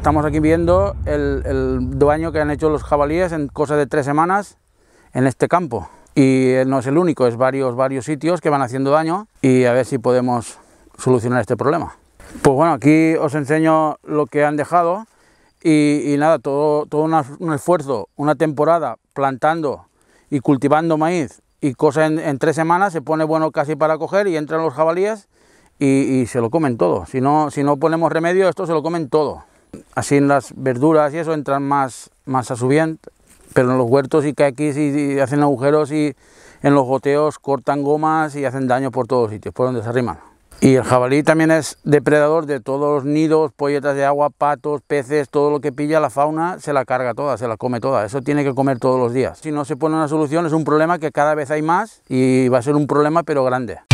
Estamos aquí viendo el, el daño que han hecho los jabalíes en cosa de tres semanas en este campo. Y no es el único, es varios, varios sitios que van haciendo daño y a ver si podemos solucionar este problema. Pues bueno, aquí os enseño lo que han dejado y, nada, todo, todo un esfuerzo, una temporada plantando y cultivando maíz y cosas en, tres semanas se pone bueno casi para coger y entran los jabalíes y, y se lo comen todo. Si no, si no ponemos remedio, esto se lo comen todo. Así en las verduras y eso entran más, más a su bien, pero en los huertos y caquis y hacen agujeros y en los goteos cortan gomas y hacen daño por todos sitios, por donde se arriman. Y el jabalí también es depredador de todos los nidos, polletas de agua, patos, peces, todo lo que pilla la fauna se la carga toda, se la come toda. Eso tiene que comer todos los días. Si no se pone una solución es un problema que cada vez hay más y va a ser un problema pero grande.